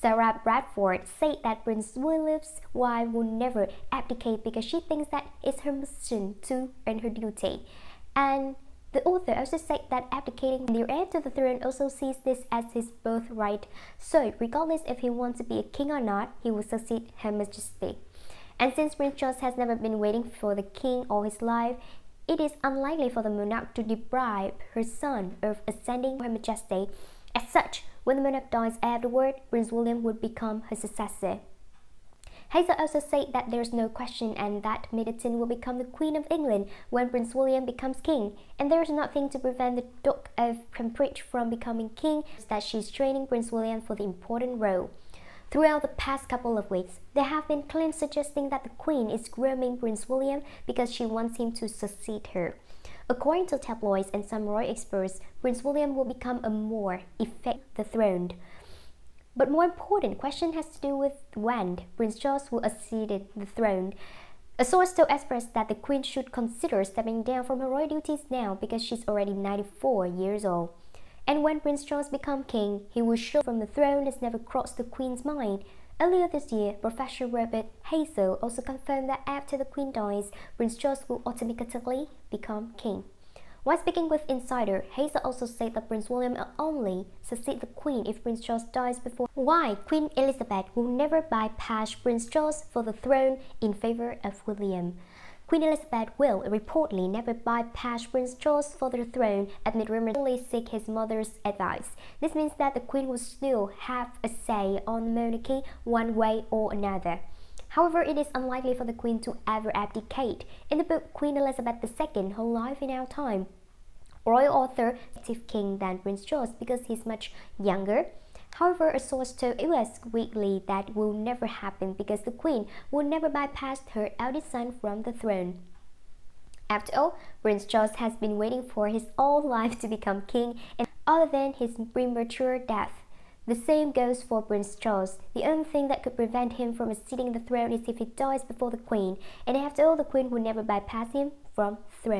Sarah Bradford said that Prince William's wife will never abdicate because she thinks that it's her mission to and her duty. And the author also said that abdicating the heir to the throne also sees this as his birthright. So, regardless if he wants to be a king or not, he will succeed Her Majesty. And since Prince Charles has never been waiting for the king all his life, it is unlikely for the monarch to deprive her son of ascending Her Majesty as such, when the monarch dies afterward, Prince William would become his successor. Hazel also said that there is no question and that Middleton will become the Queen of England when Prince William becomes king, and there is nothing to prevent the Duke of Cambridge from becoming king, that she's training Prince William for the important role. Throughout the past couple of weeks, there have been claims suggesting that the Queen is grooming Prince William because she wants him to succeed her. According to tabloids and some royal experts, Prince William will become a more the dethroned. But more important question has to do with when Prince Charles will accede the throne. A source told Express that the Queen should consider stepping down from her royal duties now because she's already 94 years old. And when Prince Charles become king, he will show from the throne has never crossed the Queen's mind. Earlier this year, Professor Robert Hazel also confirmed that after the Queen dies, Prince Charles will automatically become king. Once speaking with Insider, Hazel also said that Prince William will only succeed the Queen if Prince Charles dies before. Why Queen Elizabeth will never bypass Prince Charles for the throne in favor of William. Queen Elizabeth will reportedly never bypass Prince Charles for the throne amid rumors only seek his mother's advice. This means that the Queen will still have a say on the monarchy one way or another. However, it is unlikely for the Queen to ever abdicate. In the book Queen Elizabeth II, Her Life in Our Time, royal author, Steve king than Prince Charles because he's much younger. However, a source told US Weekly that will never happen because the Queen will never bypass her eldest son from the throne. After all, Prince Charles has been waiting for his whole life to become king and other than his premature death. The same goes for Prince Charles. The only thing that could prevent him from ascending the throne is if he dies before the Queen, and after all the Queen will never bypass him from throne.